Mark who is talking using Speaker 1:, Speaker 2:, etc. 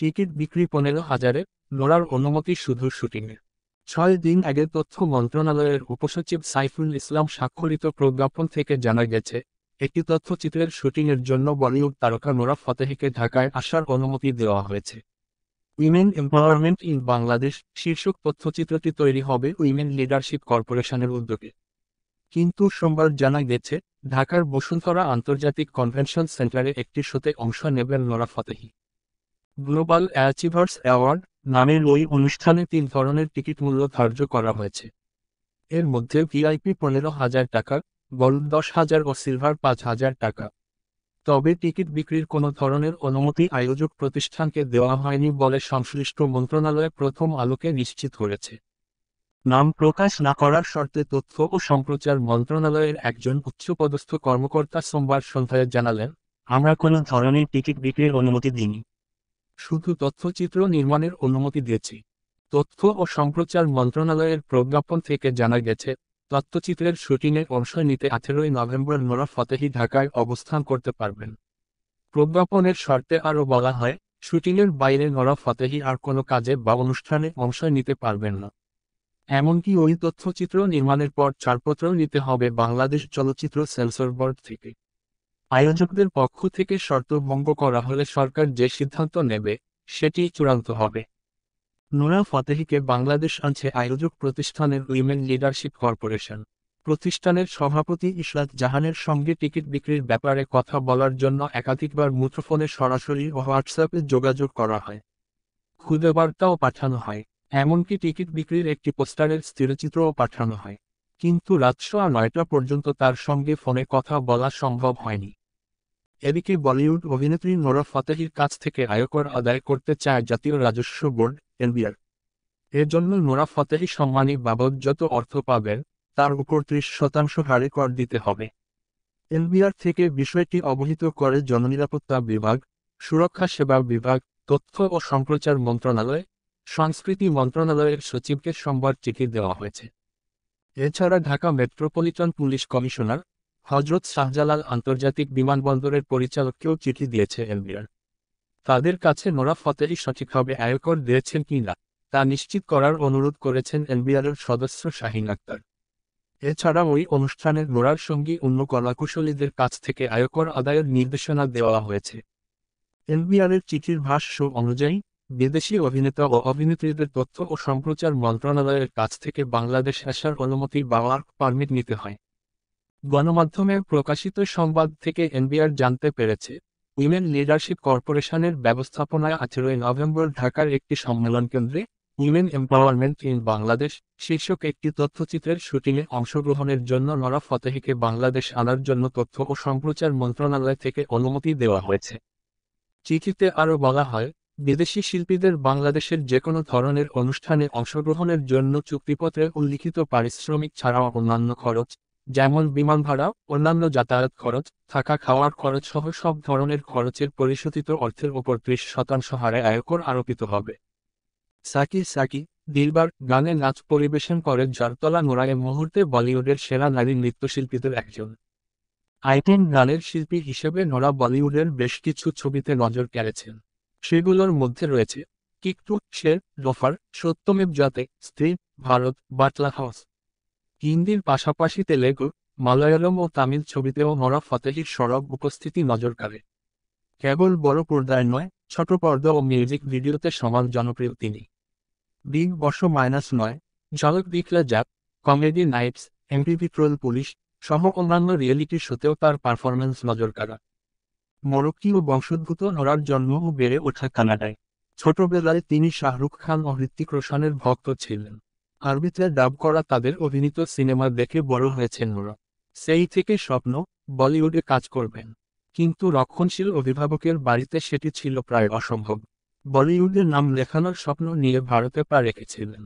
Speaker 1: ticket বিক্রি পনেরো হাজারে নোড়ার অনুমতি শুধু শুটিংয়ে ছয় দিন আগে তথ্য মন্ত্রণালয়ের উপসচিব সাইফুল ইসলাম স্বাক্ষরিত প্রজ্ঞাপন থেকে জানা গেছে একটি তথ্যচিত্রের শুটিংয়ের জন্য বলিউড তারকা নোরা ফতেহিকে ঢাকায় আসার অনুমতি দেওয়া হয়েছে উইমেন এম্পাওয়ারমেন্ট ইন বাংলাদেশ শীর্ষক তথ্যচিত্রটি তৈরি হবে উইমেন লিডারশিপ কর্পোরেশনের উদ্যোগে কিন্তু সোমবার জানা গেছে ঢাকার বসুন্ধরা আন্তর্জাতিক কনভেনশন সেন্টারে একটি শোতে অংশ নেবেন Nora Fatehi global achievers award নামের ওই অনুষ্ঠানে তিন ধরনের টিকিট মূল্য ধার্য করা হয়েছে এর মধ্যে ভিআইপি পনেরো হাজার টাকা গোল্ড দশ হাজার ও সিলভার পাঁচ হাজার টাকা তবে টিকিট বিক্রির কোনো ধরনের অনুমতি আয়োজক প্রতিষ্ঠানকে দেওয়া হয়নি বলে সংশ্লিষ্ট মন্ত্রণালয় প্রথম আলোকে নিশ্চিত করেছে নাম প্রকাশ না করার শর্তে তথ্য ও সম্প্রচার মন্ত্রণালয়ের একজন উচ্চপদস্থ কর্মকর্তা সোমবার সন্ধ্যায় জানালেন আমরা কোনো ধরনের টিকিট বিক্রির অনুমতি দিইনি শুধু তথ্যচিত্র নির্মাণের অনুমতি দিয়েছি তথ্য ও সম্প্রচার মন্ত্রণালয়ের প্রজ্ঞাপন থেকে জানা গেছে তথ্যচিত্রের শুটিংয়ে অংশ নিতে আঠেরোই নভেম্বর নোরা ফতেহি ঢাকায় অবস্থান করতে পারবেন প্রজ্ঞাপনের শর্তে আরও বলা হয় শুটিংয়ের বাইরে নোরা ফতেহি আর কোনো কাজে বা অনুষ্ঠানে অংশ নিতে পারবেন না এমনকি ওই তথ্যচিত্র নির্মাণের পর ছাড়পত্র নিতে হবে বাংলাদেশ চলচ্চিত্র সেন্সর বোর্ড থেকে আয়োজকদের পক্ষ থেকে শর্ত ভঙ্গ করা হলে সরকার যে সিদ্ধান্ত নেবে সেটি চূড়ান্ত হবে নোরা ফতেহিকে বাংলাদেশ আনছে আয়োজক প্রতিষ্ঠানের উইমেন লিডারশিপ কর্পোরেশন প্রতিষ্ঠানের সভাপতি ইশরাত জাহানের সঙ্গে টিকিট বিক্রির ব্যাপারে কথা বলার জন্য একাধিকবার মুঠোফোনে সরাসরি ও হোয়াটসঅ্যাপে যোগাযোগ করা হয় খুদে বার্তাও পাঠানো হয় এমনকি টিকিট বিক্রির একটি পোস্টারের স্থিরচিত্রও পাঠানো হয় কিন্তু রাত আর নয়টা পর্যন্ত তার সঙ্গে ফোনে কথা বলা সম্ভব হয়নি এদিকে বলিউড অভিনেত্রী নোরা ফাতেহির কাছ থেকে আয়কর আদায় করতে চায় জাতীয় রাজস্ব বোর্ড এনবিআর এর জন্য নোরা ফাতেহি সম্মানী বাবদ যত অর্থ পাবেন তার উপর ত্রিশ শতাংশ হারে কর দিতে হবে এনবিআর থেকে বিষয়টি অবহিত করে জননিরাপত্তা বিভাগ সুরক্ষা সেবা বিভাগ তথ্য ও সম্প্রচার মন্ত্রণালয় সংস্কৃতি মন্ত্রণালয়ের সচিবকে সোমবার চিঠি দেওয়া হয়েছে এছাড়া ঢাকা মেট্রোপলিটন পুলিশ কমিশনার হজরত শাহজালাল আন্তর্জাতিক বিমানবন্দরের পরিচালককেও চিঠি দিয়েছে এলবিআর তাদের কাছে নোরা ফতেহি সঠিকভাবে আয়কর দিয়েছেন কি না তা নিশ্চিত করার অনুরোধ করেছেন এলবিআরের সদস্য শাহিন আক্তার এছাড়া ওই অনুষ্ঠানের নোরার সঙ্গী অন্য কলাকুশলীদের কাছ থেকে আয়কর আদায়ের নির্দেশনা দেওয়া হয়েছে এনবিআরের চিঠির ভাষ্য অনুযায়ী বিদেশি অভিনেতা ও অভিনেত্রীদের তথ্য ও সম্প্রচার মন্ত্রণালয়ের কাছ থেকে বাংলাদেশ আসার অনুমতি বা ওয়ার্ক পারমিট নিতে হয় গণমাধ্যমে প্রকাশিত সংবাদ থেকে এনবিআর জানতে পেরেছে উইমেন লিডারশিপ কর্পোরেশনের ব্যবস্থাপনায় আঠেরোই নভেম্বর ঢাকার একটি সম্মেলন কেন্দ্রে উইমেন এমপাওয়ারমেন্ট ইন বাংলাদেশ শীর্ষক একটি তথ্যচিত্রের শুটিংয়ে অংশগ্রহণের জন্য নরা ফতেহিকে বাংলাদেশ আনার জন্য তথ্য ও সম্প্রচার মন্ত্রণালয় থেকে অনুমতি দেওয়া হয়েছে চিঠিতে আরও বলা হয় বিদেশি শিল্পীদের বাংলাদেশের যে কোনো ধরনের অনুষ্ঠানে অংশগ্রহণের জন্য চুক্তিপত্রে উল্লিখিত পারিশ্রমিক ছাড়াও অন্যান্য খরচ যেমন বিমান ভাড়া অন্যান্য যাতায়াত খরচ থাকা খাওয়ার খরচ সহ সব ধরনের খরচের পরিশোধিত অর্থের ওপর ত্রিশ শতাংশ হারে আয়কর আরোপিত হবে সাকি সাকি দিলবার গানে নাচ পরিবেশন করেন জারতলা নোরায় মুহূর্তে বলিউডের সেরা নারী নৃত্যশিল্পীদের একজন আইটেন গানের শিল্পী হিসেবে নোরা বলিউডের বেশ কিছু ছবিতে নজর কেড়েছেন সেগুলোর মধ্যে রয়েছে কিকটু শের রফার সত্যমেব জাতে স্ত্রী ভারত বাটলা হাউস হিন্দির পাশাপাশি তেলেগু মালয়ালম ও তামিল ছবিতেও নরা ফতেহির সরব উপস্থিতি নজর কাড়ে কেবল বড় পর্দায় নয় ছোট পর্দা ও মিউজিক ভিডিওতে সমান জনপ্রিয় তিনি বিগ বর্ষ মাইনাস নয় ঝলক বিকলা যাক comedy nights MTV troll police সহ অন্যান্য রিয়েলিটি শোতেও তার পারফরমেন্স নজর কাড়া মরক্কীয় বংশোদ্ভূত নরার জন্ম ও বেড়ে ওঠা কানাডায় ছোটবেলায় তিনি শাহরুখ খান ও হৃত্বিক রোশনের ভক্ত ছিলেন আরবিতে ডাব করা তাদের অভিনীত সিনেমা দেখে বড় হয়েছেন ওরা সেই থেকে স্বপ্ন বলিউডে কাজ করবেন কিন্তু রক্ষণশীল অভিভাবকের বাড়িতে সেটি ছিল প্রায় অসম্ভব বলিউডে নাম লেখানোর স্বপ্ন নিয়ে ভারতে পা রেখেছিলেন